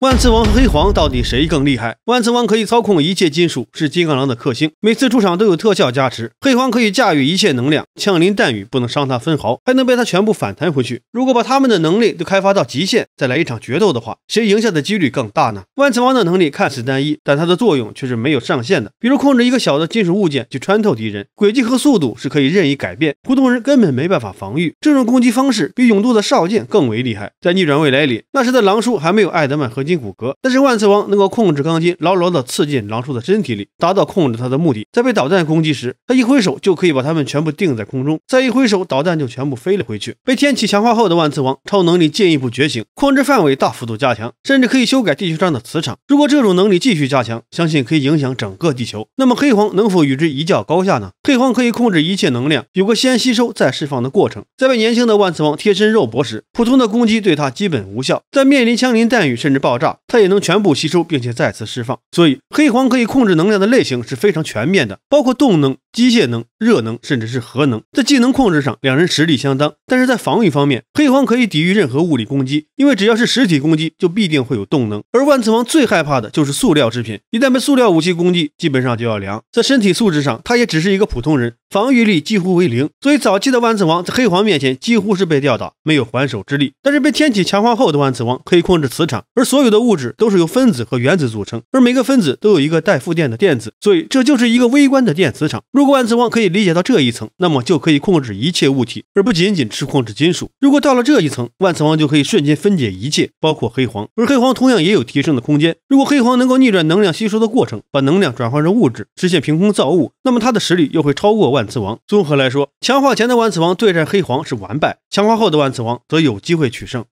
万磁王和黑皇到底谁更厉害？万磁王可以操控一切金属，是金刚狼的克星，每次出场都有特效加持。黑皇可以驾驭一切能量，枪林弹雨不能伤他分毫，还能被他全部反弹回去。如果把他们的能力都开发到极限，再来一场决斗的话，谁赢下的几率更大呢？万磁王的能力看似单一，但它的作用却是没有上限的。比如控制一个小的金属物件去穿透敌人，轨迹和速度是可以任意改变，普通人根本没办法防御。这种攻击方式比勇度的少剑更为厉害。在逆转未来里，那时的狼叔还没有艾德曼和。筋骨骼，但是万磁王能够控制钢筋，牢牢地刺进狼叔的身体里，达到控制他的目的。在被导弹攻击时，他一挥手就可以把他们全部定在空中；再一挥手，导弹就全部飞了回去。被天启强化后的万磁王超能力进一步觉醒，控制范围大幅度加强，甚至可以修改地球上的磁场。如果这种能力继续加强，相信可以影响整个地球。那么黑皇能否与之一较高下呢？黑皇可以控制一切能量，有个先吸收再释放的过程。在被年轻的万磁王贴身肉搏时，普通的攻击对他基本无效。在面临枪林弹雨甚至爆炸，它也能全部吸收，并且再次释放，所以。黑皇可以控制能量的类型是非常全面的，包括动能、机械能、热能，甚至是核能。在技能控制上，两人实力相当，但是在防御方面，黑皇可以抵御任何物理攻击，因为只要是实体攻击，就必定会有动能。而万磁王最害怕的就是塑料制品，一旦被塑料武器攻击，基本上就要凉。在身体素质上，他也只是一个普通人，防御力几乎为零。所以早期的万磁王在黑皇面前几乎是被吊打，没有还手之力。但是被天启强化后的万磁王可以控制磁场，而所有的物质都是由分子和原子组成，而每个分子都。都有一个带负电的电子，所以这就是一个微观的电磁场。如果万磁王可以理解到这一层，那么就可以控制一切物体，而不仅仅是控制金属。如果到了这一层，万磁王就可以瞬间分解一切，包括黑黄。而黑黄同样也有提升的空间。如果黑黄能够逆转能量吸收的过程，把能量转换成物质，实现凭空造物，那么它的实力又会超过万磁王。综合来说，强化前的万磁王对战黑黄是完败，强化后的万磁王则有机会取胜。